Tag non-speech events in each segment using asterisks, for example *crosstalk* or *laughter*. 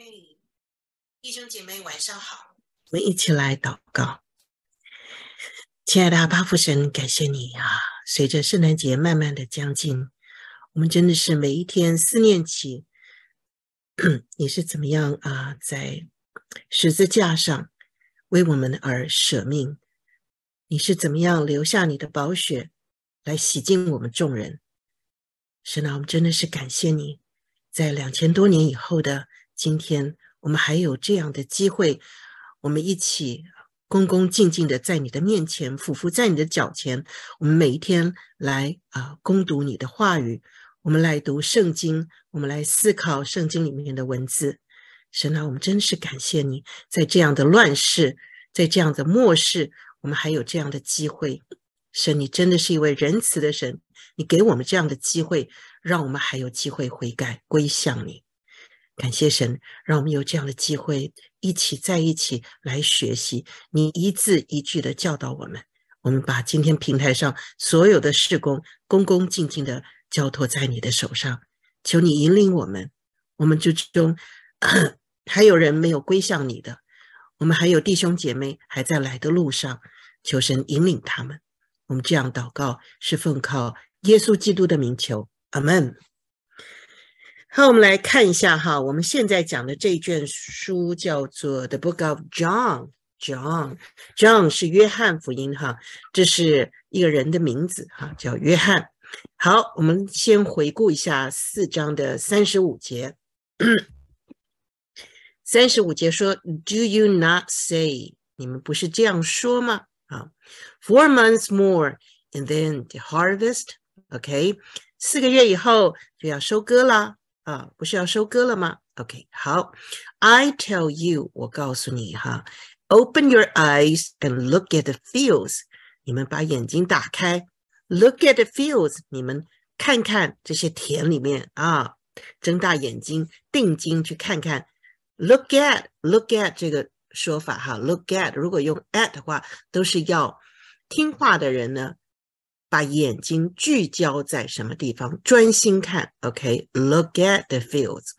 哎，弟兄姐妹，晚上好！我们一起来祷告。亲爱的阿巴父神，感谢你啊！随着圣诞节慢慢的将近，我们真的是每一天思念起，*clears throat* 你是怎么样啊，在十字架上为我们而舍命？你是怎么样留下你的宝血来洗净我们众人？是呢，我们真的是感谢你，在两千多年以后的。今天我们还有这样的机会，我们一起恭恭敬敬的在你的面前，匍匐在你的脚前。我们每一天来啊，攻读你的话语，我们来读圣经，我们来思考圣经里面的文字。神啊，我们真是感谢你在这样的乱世，在这样的末世，我们还有这样的机会。神，你真的是一位仁慈的神，你给我们这样的机会，让我们还有机会悔改归向你。感谢神，让我们有这样的机会，一起在一起来学习你一字一句的教导我们。我们把今天平台上所有的事工，恭恭敬敬的交托在你的手上，求你引领我们。我们之中 *coughs* 还有人没有归向你的，我们还有弟兄姐妹还在来的路上，求神引领他们。我们这样祷告，是奉靠耶稣基督的名求，阿门。好，我们来看一下哈，我们现在讲的这一卷书叫做《The Book of John》，John，John 是约翰福音哈，这是一个人的名字哈，叫约翰。好，我们先回顾一下四章的三十五节。三十五节说：“Do you not say 你们不是这样说吗？”啊，Four months more and then the harvest，OK？四个月以后就要收割啦。啊，不是要收割了吗？OK，好，I tell you，我告诉你哈，Open your eyes and look at the fields。你们把眼睛打开，Look at the fields，你们看看这些田里面啊，睁大眼睛，定睛去看看。Look at，look at 这个说法哈，Look at，如果用 at 的话，都是要听话的人呢。把眼睛聚焦在什么地方，专心看。OK，look、okay? at the fields,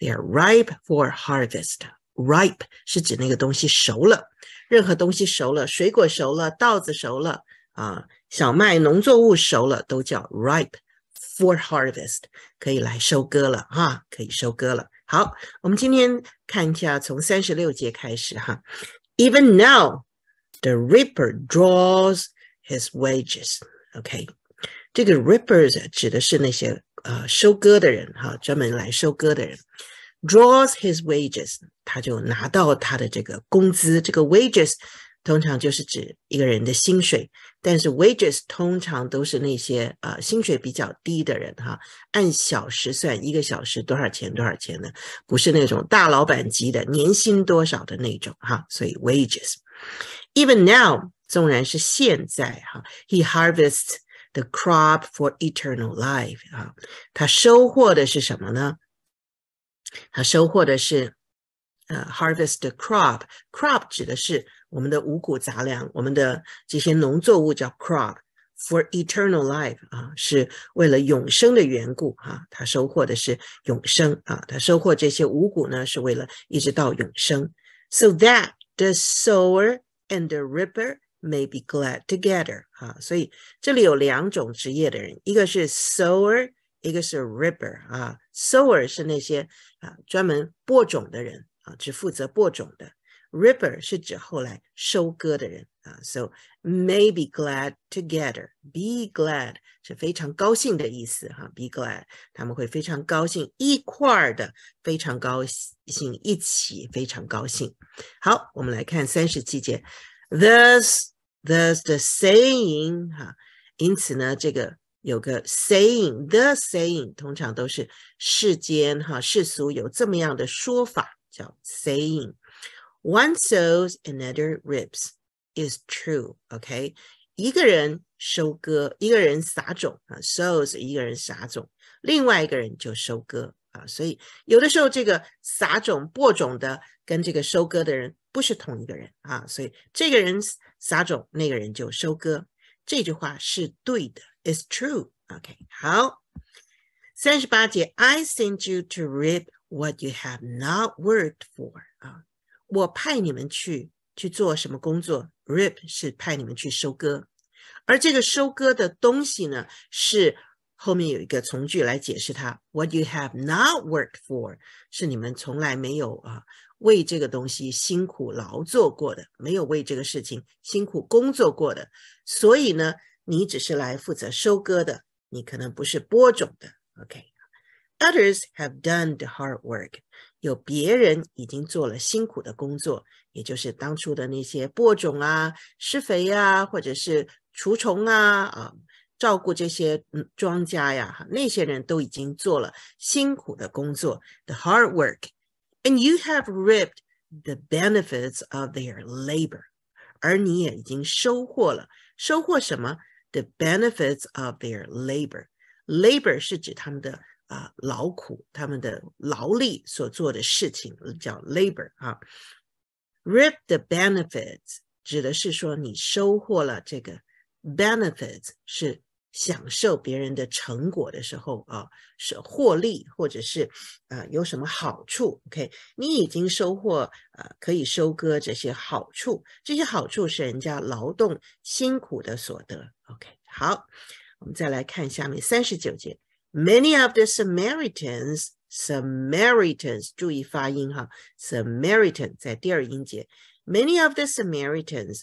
they are ripe for harvest. Ripe 是指那个东西熟了，任何东西熟了，水果熟了，稻子熟了啊，小麦、农作物熟了，都叫 ripe for harvest，可以来收割了哈，可以收割了。好，我们今天看一下，从三十六节开始哈。Even now, the reaper draws his wages. OK，这个 Rippers 指的是那些呃收割的人哈，专门来收割的人。Draws his wages，他就拿到他的这个工资。这个 wages 通常就是指一个人的薪水，但是 wages 通常都是那些呃薪水比较低的人哈，按小时算，一个小时多少钱？多少钱呢？不是那种大老板级的年薪多少的那种哈，所以 wages。Even now. 纵然是现在哈，He harvests the crop for eternal life 啊，他收获的是什么呢？他收获的是呃，harvest the crop。crop 指的是我们的五谷杂粮，我们的这些农作物叫 crop。For eternal life 啊，是为了永生的缘故啊，他收获的是永生啊，他收获这些五谷呢，是为了一直到永生。So that the sower and the ripper may be glad to get her 啊，所以这里有两种职业的人，一个是 sower，一个是 ripper 啊。sower 是那些啊专门播种的人啊，只负责播种的；ripper 是指后来收割的人啊。So may be glad together，be glad 是非常高兴的意思哈。Be glad，他们会非常高兴，一块儿的非常高兴，一起非常高兴。好，我们来看三十七节，thus。There's the saying，哈，因此呢，这个有个 saying，the saying 通常都是世间哈世俗有这么样的说法，叫 saying。One sows a n other reaps is true，OK？一个人收割，一个人撒种啊，sows 一个人撒种，另外一个人就收割。啊，所以有的时候这个撒种、播种的跟这个收割的人不是同一个人啊，所以这个人撒种，那个人就收割。这句话是对的，is true。OK，好。三十八节，I send you to reap what you have not worked for。啊，我派你们去去做什么工作？Reap 是派你们去收割，而这个收割的东西呢是。后面有一个从句来解释它，What you have not worked for 是你们从来没有啊为这个东西辛苦劳作过的，没有为这个事情辛苦工作过的，所以呢，你只是来负责收割的，你可能不是播种的。OK，Others have done the hard work，有别人已经做了辛苦的工作，也就是当初的那些播种啊、施肥啊，或者是除虫啊啊。照顾这些庄稼呀，哈，那些人都已经做了辛苦的工作，the hard work，and you have r i p p e d the benefits of their labor。而你也已经收获了，收获什么？the benefits of their labor。labor 是指他们的啊劳苦，他们的劳力所做的事情叫 labor 啊。r i p the benefits 指的是说你收获了这个。Benefits 是享受别人的成果的时候啊，是获利或者是啊有什么好处？OK，你已经收获啊，可以收割这些好处。这些好处是人家劳动辛苦的所得。OK，好，我们再来看下面三十九节。Many of the Samaritans，Samaritans 注意发音哈，Samaritan 在第二音节。Many of the Samaritans。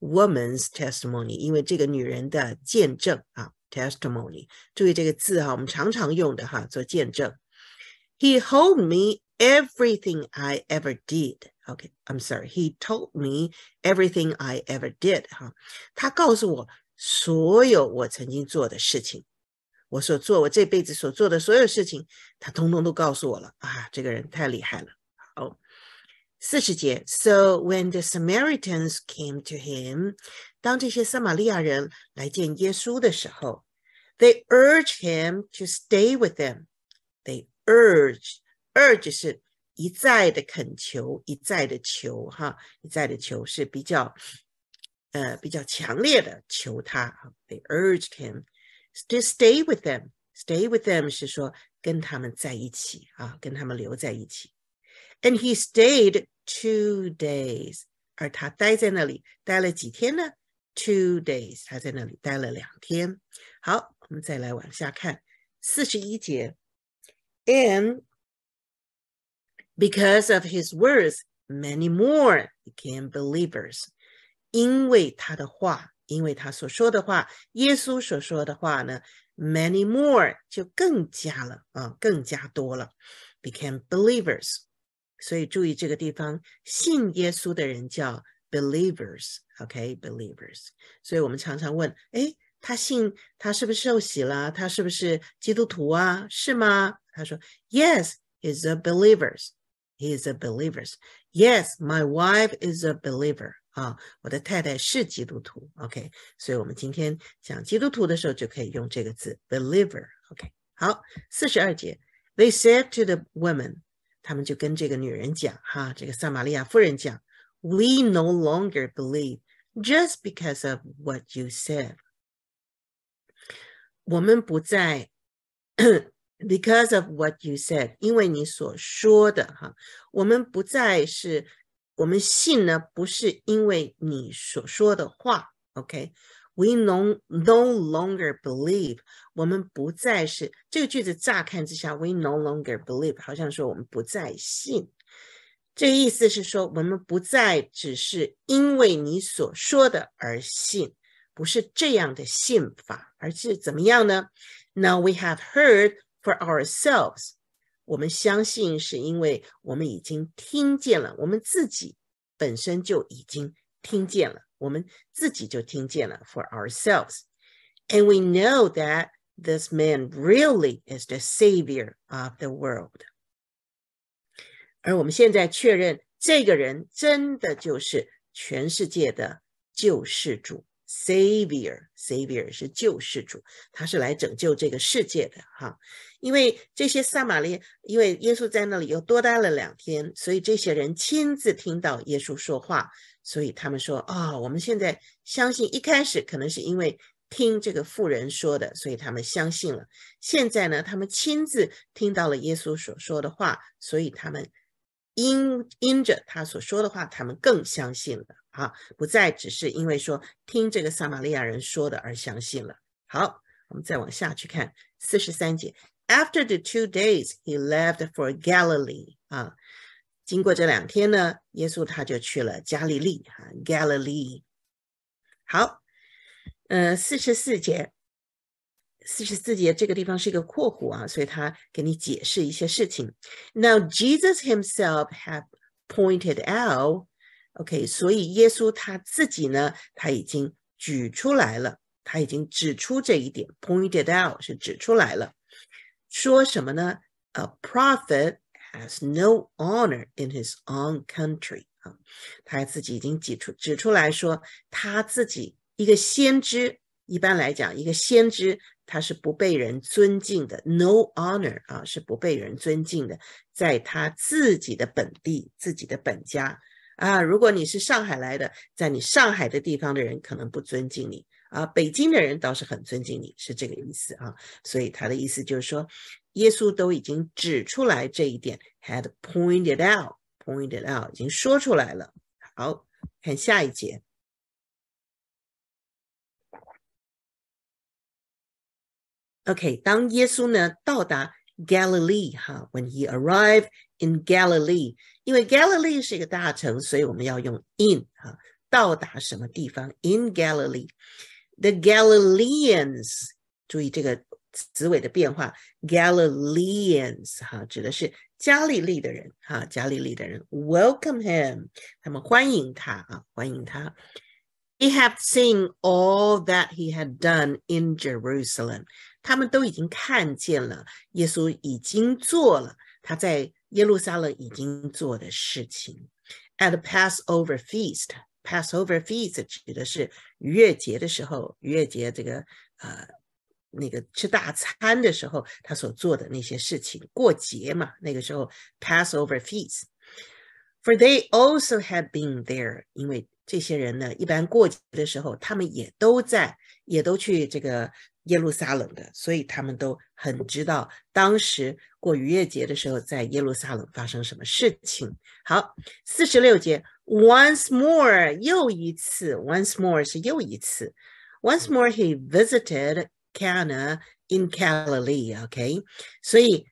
Woman's testimony，因为这个女人的见证啊，testimony，注意这个字哈，我们常常用的哈，做见证。He told me everything I ever did. Okay, I'm sorry. He told me everything I ever did. 哈，他告诉我所有我曾经做的事情，我所做我这辈子所做的所有事情，他通通都告诉我了啊！这个人太厉害了。40节, so when the Samaritans came to him, 当这些撒玛利亚人来见耶稣的时候，they 当这些撒玛利亚人来见耶稣的时候，they urge him to stay with them. They urge, urge 是一再的恳求，一再的求，哈，一再的求是比较，呃，比较强烈的求他。They urged him to stay with them. Stay with them 是说跟他们在一起啊，跟他们留在一起。and he stayed two days. 而他待在那里待了几天呢？Two days，他在那里待了两天。好，我们再来往下看，四十一节。And because of his words, many more became believers. 因为他的话，因为他所说的话，耶稣所说的话呢，many more 就更加了啊，更加多了，became believers。所以注意这个地方，信耶稣的人叫 believers，OK，believers。所以我们常常问，哎，他信他是不是受洗了？他是不是基督徒啊？是吗？他说，Yes，he's a believers，he's a believers。Yes，my wife is a believer 啊，我的太太是基督徒，OK。所以我们今天讲基督徒的时候就可以用这个字 believer，OK。好，四十二节，They said to the w o m e n 他们就跟这个女人讲，哈，这个撒玛利亚夫人讲，We no longer believe just because of what you said。我们不再，because of what you said，因为你所说的，哈，我们不再是，我们信呢，不是因为你所说的话，OK。We no no longer believe，我们不再是这个句子。乍看之下，we no longer believe，好像说我们不再信。这个意思是说，我们不再只是因为你所说的而信，不是这样的信法，而是怎么样呢？Now we have heard for ourselves，我们相信是因为我们已经听见了，我们自己本身就已经听见了。我们自己就听见了，for ourselves，and we know that this man really is the savior of the world。而我们现在确认，这个人真的就是全世界的救世主，savior，savior 是救世主，他是来拯救这个世界的哈。因为这些撒玛利亚，因为耶稣在那里又多待了两天，所以这些人亲自听到耶稣说话。所以他们说啊，我们现在相信，一开始可能是因为听这个妇人说的，所以他们相信了。现在呢，他们亲自听到了耶稣所说的话，所以他们因因着他所说的话，他们更相信了啊，不再只是因为说听这个撒玛利亚人说的而相信了。好，我们再往下去看四十三节。After the two days, he left for Galilee 啊。经过这两天呢，耶稣他就去了加利利啊，Galilee。好，呃，四十四节，四十四节这个地方是一个括弧啊，所以他给你解释一些事情。Now Jesus himself h a v e pointed out，OK，所以耶稣他自己呢，他已经举出来了，他已经指出这一点，pointed out 是指出来了。说什么呢？a p r o p h e t has no honor in his own country 啊，他自己已经指出指出来说，他自己一个先知，一般来讲，一个先知他是不被人尊敬的，no honor 啊，是不被人尊敬的，在他自己的本地、自己的本家啊，如果你是上海来的，在你上海的地方的人可能不尊敬你啊，北京的人倒是很尊敬你，是这个意思啊，所以他的意思就是说。耶稣都已经指出来这一点，had pointed out，pointed out 已经说出来了。好，看下一节。OK，当耶稣呢到达 Galilee 哈，When he arrived in Galilee，因为 Galilee 是一个大城，所以我们要用 in 哈，到达什么地方？In Galilee，the Galileans，注意这个词尾的变化，Galileans 哈、啊，指的是加利利的人哈、啊，加利利的人，welcome him，他们欢迎他啊，欢迎他。He had seen all that he had done in Jerusalem，他们都已经看见了，耶稣已经做了他在耶路撒冷已经做的事情。At Passover feast，Passover feast 指的是逾越节的时候，逾越节这个呃。那个吃大餐的时候，他所做的那些事情。过节嘛，那个时候 Passover Feast，for they also had been there。因为这些人呢，一般过节的时候，他们也都在，也都去这个耶路撒冷的，所以他们都很知道当时过逾越节的时候，在耶路撒冷发生什么事情。好，四十六节，Once more，又一次，Once more 是又一次，Once more he visited。Cana in Galilee，OK，所以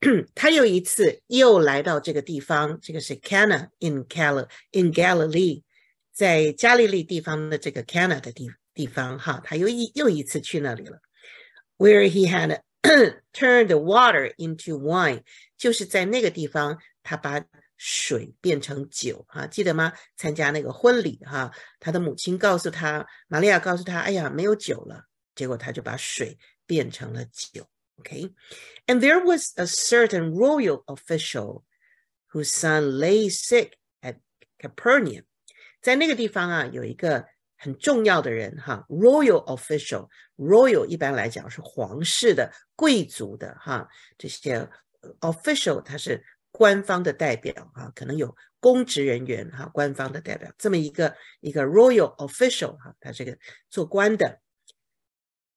*clears throat* 他又一次又来到这个地方。这个是 Cana in Gal in Galilee，在加利利地方的这个 Cana 的地地方哈，他又一又一次去那里了。Where he had *clears throat* turned water into wine，就是在那个地方，他把水变成酒啊，记得吗？参加那个婚礼哈，他的母亲告诉他，玛利亚告诉他，哎呀，没有酒了。结果他就把水变成了酒。o k a and there was a certain royal official whose son lay sick at Capernaum。在那个地方啊，有一个很重要的人哈，royal official，royal 一般来讲是皇室的、贵族的哈，这些 official 他是官方的代表哈，可能有公职人员哈，官方的代表。这么一个一个 royal official 哈，他这个做官的。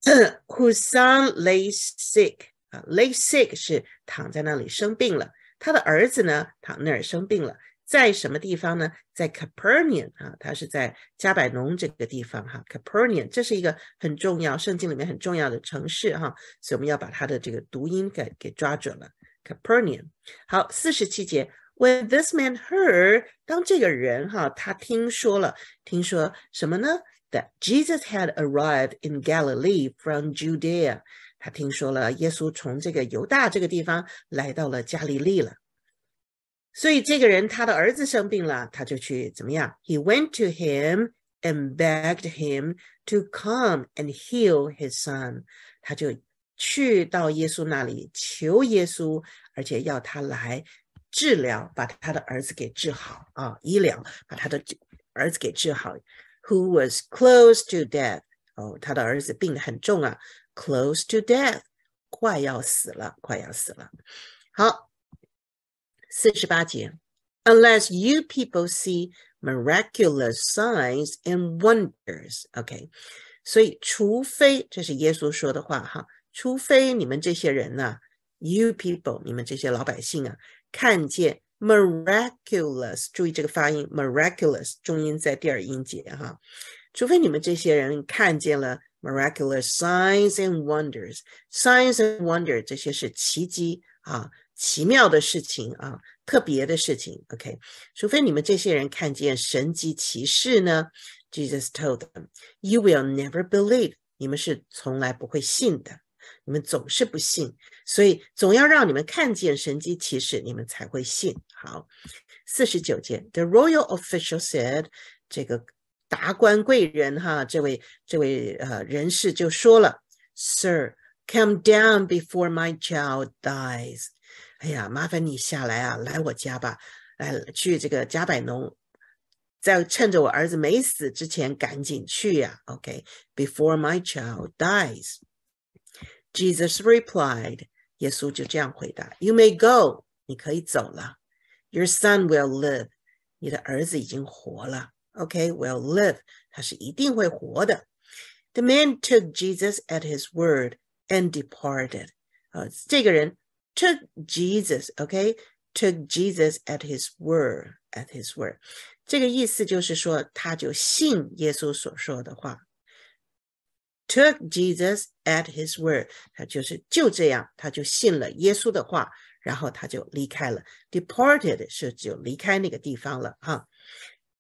Whose o n lay sick？啊，lay sick 是躺在那里生病了。他的儿子呢，躺那儿生病了，在什么地方呢？在 Capernaum 啊，他是在加百农这个地方哈。Capernaum 这是一个很重要圣经里面很重要的城市哈，所以我们要把它的这个读音给给抓准了。Capernaum，好，四十七节。When this man heard，当这个人哈，他听说了，听说什么呢？That Jesus had arrived in Galilee from Judea，他听说了耶稣从这个犹大这个地方来到了加利利了。所以这个人他的儿子生病了，他就去怎么样？He went to him and begged him to come and heal his son。他就去到耶稣那里求耶稣，而且要他来治疗，把他的儿子给治好啊，医疗把他的儿子给治好。who was close to death? Oh, death。哦，他的儿子病得很重啊，close to death，快要死了，快要死了。好，四十八节，unless you people see miraculous signs and wonders。OK，所以除非这是耶稣说的话哈，除非你们这些人呐、啊、，you people，你们这些老百姓啊，看见 miraculous，注意这个发音，miraculous，重音在第二音节哈。除非你们这些人看见了 miraculous signs and wonders，signs and wonders 这些是奇迹啊，奇妙的事情啊，特别的事情。OK，除非你们这些人看见神迹奇事呢，Jesus told them, you will never believe，你们是从来不会信的，你们总是不信，所以总要让你们看见神级骑士，你们才会信。好，四十九节。The royal official said，这个达官贵人哈，这位这位呃人士就说了，Sir，come down before my child dies。哎呀，麻烦你下来啊，来我家吧，来去这个加百农，在趁着我儿子没死之前赶紧去呀。OK，before my child dies。Jesus replied，耶稣就这样回答，You may go，你可以走了。Your son will live. will live. 他是一定会活的。The man took Jesus at his word and 啊，这个人 uh, took Jesus. Okay, took Jesus at his word. At his word. 这个意思就是说，他就信耶稣所说的话。Took Jesus at his 他就是就这样，他就信了耶稣的话。然后他就离开了，deported 是就离开那个地方了哈。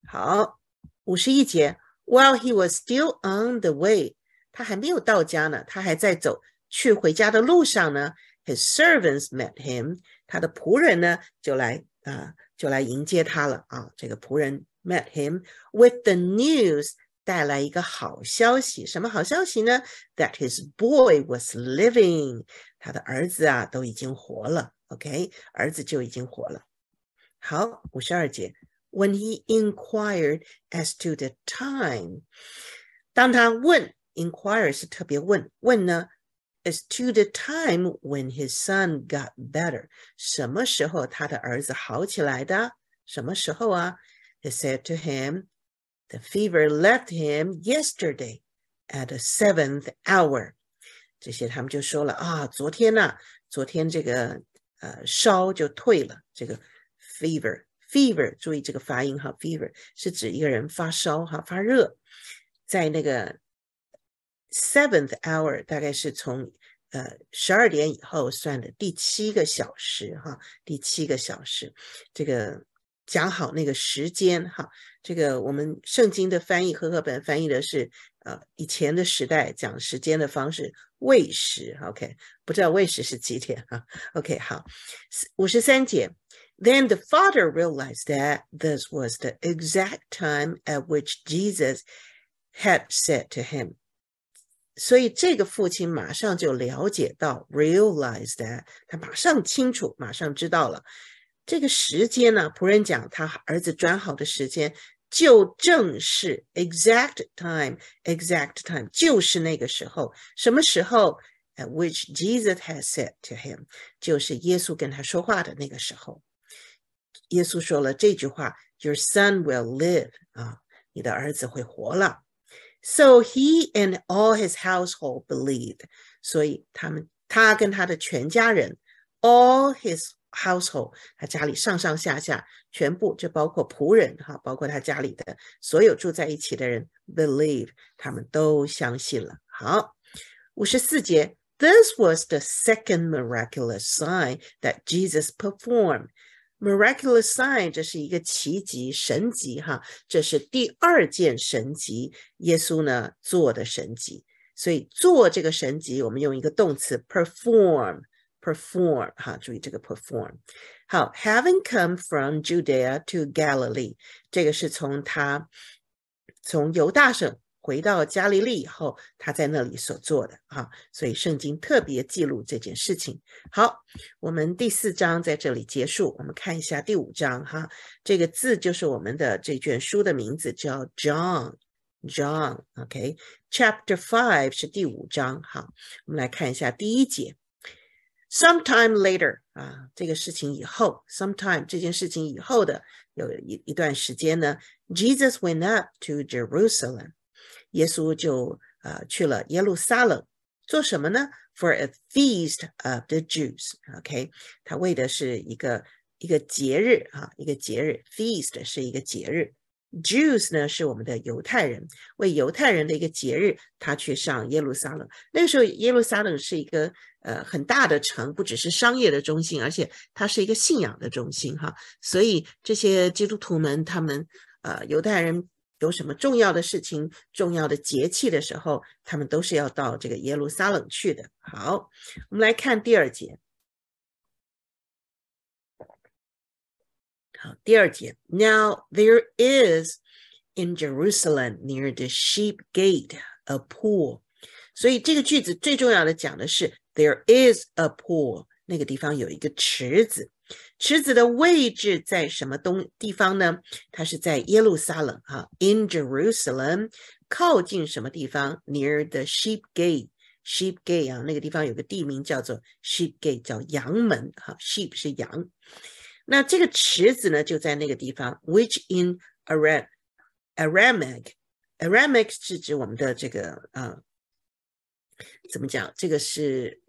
好，五十一节，while he was still on the way，他还没有到家呢，他还在走去回家的路上呢。His servants met him，他的仆人呢就来啊就来迎接他了啊。这个仆人 met him with the news，带来一个好消息。什么好消息呢？That his boy was living，他的儿子啊都已经活了。OK，儿子就已经活了。好，五十二节，When he inquired as to the time，当他问，inquire 是特别问，问呢，as to the time when his son got better，什么时候他的儿子好起来的？什么时候啊？He said to him，the fever left him yesterday at the seventh hour。这些他们就说了啊，昨天呐、啊，昨天这个呃，烧就退了。这个 fever，fever，注意这个发音哈，fever 是指一个人发烧哈，发热。在那个 seventh hour，大概是从呃十二点以后算的第七个小时哈，第七个小时，这个。讲好那个时间哈，这个我们圣经的翻译和合本翻译的是，呃，以前的时代讲时间的方式，未时。OK，不知道未时是几点哈 o k 好，五十三节。Then the father realized that this was the exact time at which Jesus had said to him。所以这个父亲马上就了解到，realized that，他马上清楚，马上知道了。这个时间呢，仆人讲他儿子转好的时间，就正是 exact time，exact time 就是那个时候，什么时候？At which Jesus has said to him，就是耶稣跟他说话的那个时候。耶稣说了这句话：“Your son will live。”啊，你的儿子会活了。So he and all his household believed。所以他们，他跟他的全家人，all his household，他家里上上下下全部就包括仆人哈，包括他家里的所有住在一起的人，believe 他们都相信了。好，五十四节，this was the second miraculous sign that Jesus performed. miraculous sign，这是一个奇迹神迹哈，这是第二件神迹，耶稣呢做的神迹。所以做这个神迹，我们用一个动词 perform。Perform，哈，注意这个 perform。好，Having come from Judea to Galilee，这个是从他从犹大省回到加利利以后，他在那里所做的哈。所以圣经特别记录这件事情。好，我们第四章在这里结束，我们看一下第五章哈。这个字就是我们的这卷书的名字，叫 John，John。OK，Chapter Five 是第五章哈。我们来看一下第一节。Sometime later 啊，这个事情以后，sometime 这件事情以后的有一一段时间呢，Jesus went up to Jerusalem，耶稣就呃去了耶路撒冷，做什么呢？For a feast of the Jews，OK，他为的是一个一个节日啊，一个节日，feast 是一个节日，Jews 呢是我们的犹太人，为犹太人的一个节日，他去上耶路撒冷。那个时候耶路撒冷是一个。呃，很大的城不只是商业的中心，而且它是一个信仰的中心，哈。所以这些基督徒们，他们呃犹太人有什么重要的事情、重要的节气的时候，他们都是要到这个耶路撒冷去的。好，我们来看第二节。好，第二节。Now there is in Jerusalem near the Sheep Gate a pool。所以这个句子最重要的讲的是。There is a pool，那个地方有一个池子。池子的位置在什么东地方呢？它是在耶路撒冷啊，in Jerusalem，靠近什么地方？near the Sheep Gate，Sheep Gate 啊，那个地方有个地名叫做 Sheep Gate，叫羊门哈。Sheep 是羊，那这个池子呢就在那个地方，which in Aram，Aramic，Aramic 是指我们的这个啊，怎么讲？这个是。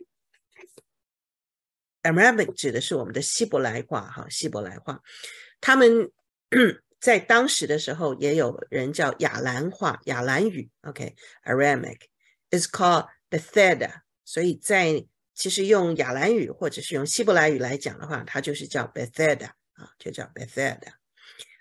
a r a m i c 指的是我们的希伯来话，哈，希伯来话，他们 *clears throat* 在当时的时候也有人叫亚兰话、亚兰语。OK, a r a m i c is called b e t h e d a 所以在其实用亚兰语或者是用希伯来语来讲的话，它就是叫 Bethesda 啊，就叫 Bethesda。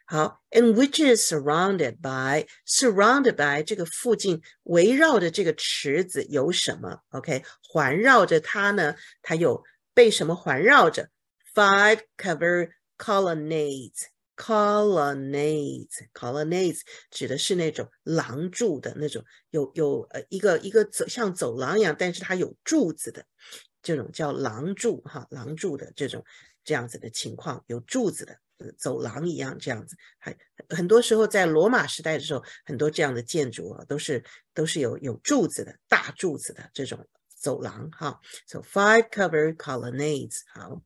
好，and which is surrounded by surrounded by 这个附近围绕着这个池子有什么？OK，环绕着它呢，它有。被什么环绕着？Five c o v e r colonnades. colonnades, colonnades 指的是那种廊柱的那种，有有呃一个一个走像走廊一样，但是它有柱子的这种叫廊柱哈，廊柱的这种这样子的情况，有柱子的走廊一样这样子。还很多时候在罗马时代的时候，很多这样的建筑啊，都是都是有有柱子的大柱子的这种。走廊，哈。s o five covered colonnades，好。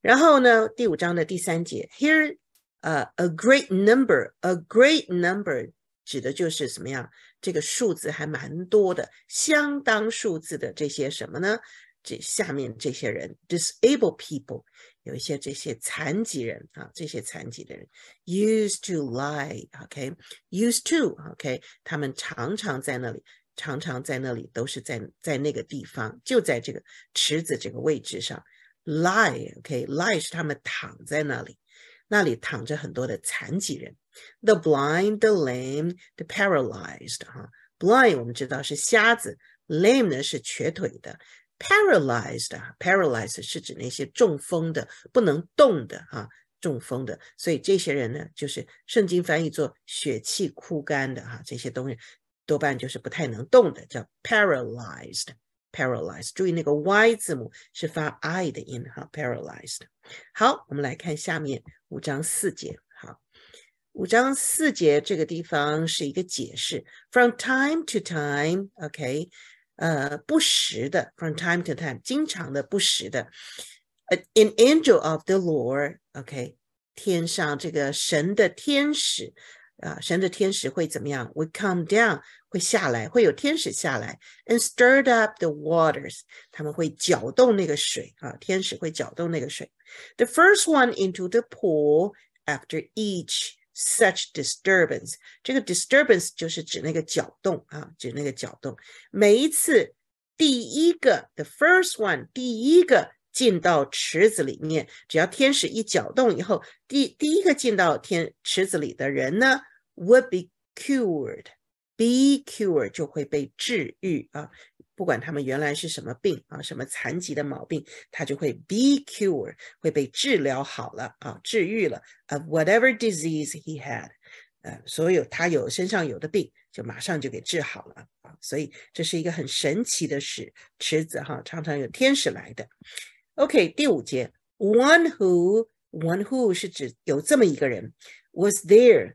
然后呢，第五章的第三节，here 呃，a great number，a great number 指的就是什么样？这个数字还蛮多的，相当数字的这些什么呢？这下面这些人，disabled people，有一些这些残疾人啊，这些残疾的人，used to lie，OK，used to，OK，他们常常在那里。常常在那里都是在在那个地方，就在这个池子这个位置上，lie，ok，lie 是他们躺在那里，那里躺着很多的残疾人，the blind，the lame，the paralyzed，哈，blind 我们知道是瞎子，lame 呢是瘸腿的，paralyzed，啊 p a r a l y z e d 是指那些中风的不能动的啊，中风的，所以这些人呢，就是圣经翻译做血气枯干的啊，这些东西。多半就是不太能动的，叫 paralyzed。paralyzed，注意那个 y 字母是发 i 的音哈，paralyzed。好，我们来看下面五章四节。好，五章四节这个地方是一个解释，from time to 呃，不时的。From time to time，经常的，不时的，an angel of the Lord，OK，天上这个神的天使啊，神的天使会怎么样？会 come down，会下来，会有天使下来，and stirred up the waters，他们会搅动那个水啊，天使会搅动那个水。The first one into the pool after each such disturbance，这个 disturbance 就是指那个搅动啊，指那个搅动。每一次第一个，the first one，第一个进到池子里面，只要天使一搅动以后，第第一个进到天池子里的人呢？Would be cured, be cured 就会被治愈啊！不管他们原来是什么病啊，什么残疾的毛病，他就会 be cured，会被治疗好了啊，治愈了啊。Whatever disease he had，呃，所有他有身上有的病，就马上就给治好了啊。所以这是一个很神奇的使池子哈，常常有天使来的。OK，第五节，One who, one who 是指有这么一个人，Was there?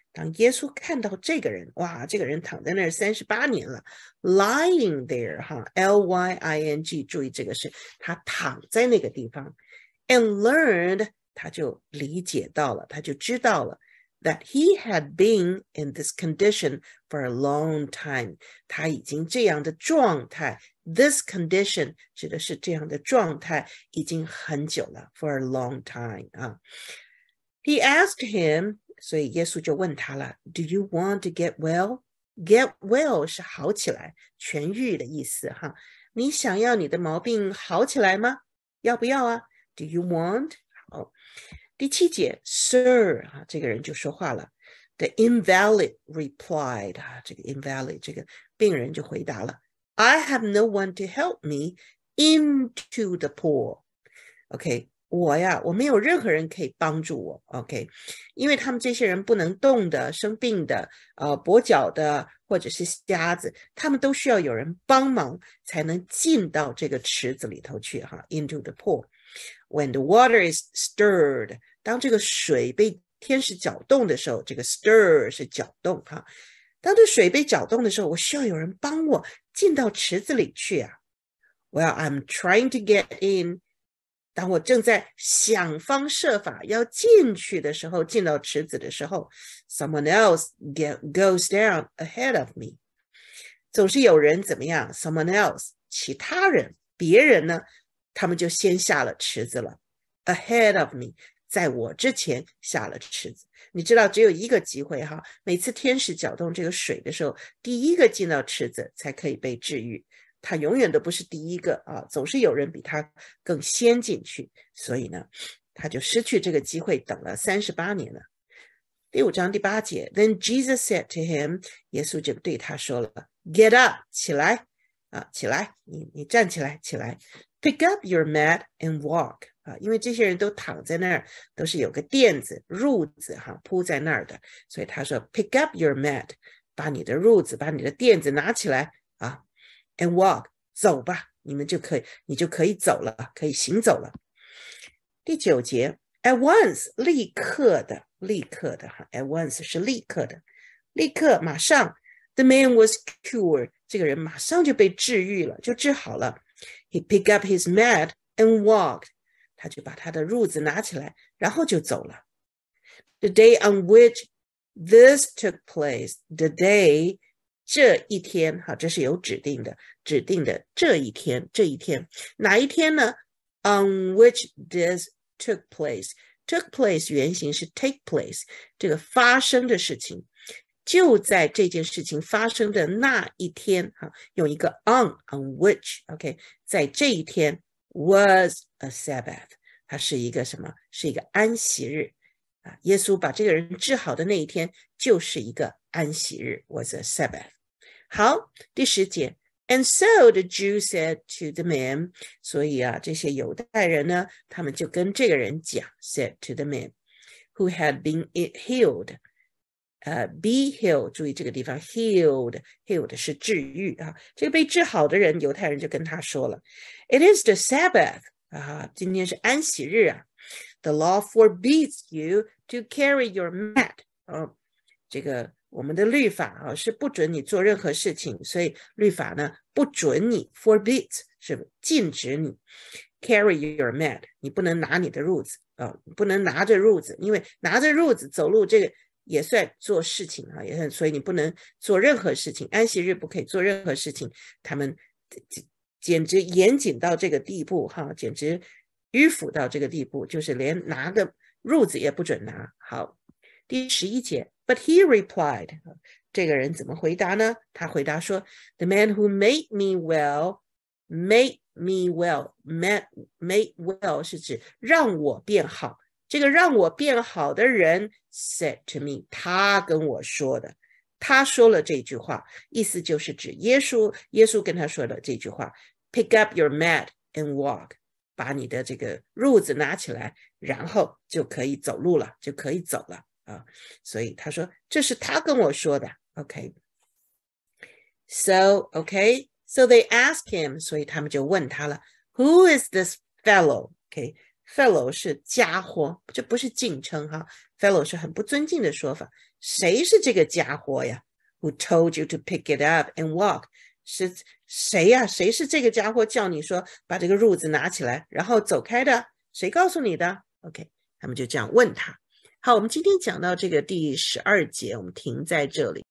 当耶稣看到这个人，哇，这个人躺在那儿三十八年了，lying there，哈，l y i n g，注意这个是他躺在那个地方，and learned，他就理解到了，他就知道了，that he had been in this condition for a long time，他已经这样的状态，this condition 指的是这样的状态已经很久了，for a long time 啊。He asked him. 所以耶稣就问他了：“Do you want to get well? Get well 是好起来、痊愈的意思哈。你想要你的毛病好起来吗？要不要啊？Do you want？好，第七节，Sir 啊，这个人就说话了。The invalid replied 啊，这个 invalid 这个病人就回答了：I have no one to help me into the pool。OK，我呀，我没有任何人可以帮助我，OK？因为他们这些人不能动的、生病的、呃跛脚的或者是瞎子，他们都需要有人帮忙才能进到这个池子里头去哈，into the pool。When the water is stirred，当这个水被天使搅动的时候，这个 stir 是搅动哈。当这水被搅动的时候，我需要有人帮我进到池子里去啊。Well, I'm trying to get in. 当我正在想方设法要进去的时候，进到池子的时候，someone else goes down ahead of me，总是有人怎么样？someone else，其他人、别人呢？他们就先下了池子了，ahead of me，在我之前下了池子。你知道，只有一个机会哈。每次天使搅动这个水的时候，第一个进到池子才可以被治愈。他永远都不是第一个啊，总是有人比他更先进去，所以呢，他就失去这个机会，等了三十八年了。第五章第八节，Then Jesus said to him，耶稣就对他说了，Get up，起来啊，起来，你你站起来，起来，Pick up your mat and walk 啊，因为这些人都躺在那儿，都是有个垫子、褥子哈铺在那儿的，所以他说，Pick up your mat，把你的褥子，把你的垫子拿起来啊。and walk，走吧，你们就可以，你就可以走了，可以行走了。第九节，at once，立刻的，立刻的哈，at once 是立刻的，立刻马上，the man was cured，这个人马上就被治愈了，就治好了。He picked up his mat and walked，他就把他的褥子拿起来，然后就走了。The day on which this took place, the day 这一天，哈，这是有指定的，指定的这一天，这一天哪一天呢？On which this took place, took place 原型是 take place，这个发生的事情，就在这件事情发生的那一天，哈，用一个 on on which，OK，在这一天 was a Sabbath，它是一个什么？是一个安息日啊！耶稣把这个人治好的那一天就是一个安息日，was a Sabbath。好，第十节。And so the Jew said to the man，所以啊，这些犹太人呢，他们就跟这个人讲，said to the man who had been healed，呃，be healed，注意这个地方，healed，healed 是治愈啊，这个被治好的人，犹太人就跟他说了，It is the Sabbath，啊，今天是安息日啊，The law forbids you to carry your mat，啊，这个。我们的律法啊是不准你做任何事情，所以律法呢不准你 forbid 是禁止你 carry your mat，你不能拿你的褥子啊，不能拿着褥子，因为拿着褥子走路这个也算做事情啊，也算，所以你不能做任何事情，安息日不可以做任何事情。他们简直严谨到这个地步哈，简直迂腐到这个地步，就是连拿个褥子也不准拿。好，第十一节。But he replied，这个人怎么回答呢？他回答说：“The man who made me well made me well made made well 是指让我变好。这个让我变好的人 said to me，他跟我说的。”他说了这句话，意思就是指耶稣，耶稣跟他说了这句话：“Pick up your mat and walk。”把你的这个褥子拿起来，然后就可以走路了，就可以走了。啊，所以他说这是他跟我说的。OK，so OK，so they ask him，所以他们就问他了，Who is this fellow？OK，fellow 是家伙，这不是敬称哈，fellow 是很不尊敬的说法。谁是这个家伙呀？Who told you to pick it up and walk？是谁呀？谁是这个家伙叫你说把这个褥子拿起来，然后走开的？谁告诉你的？OK，他们就这样问他。好，我们今天讲到这个第十二节，我们停在这里。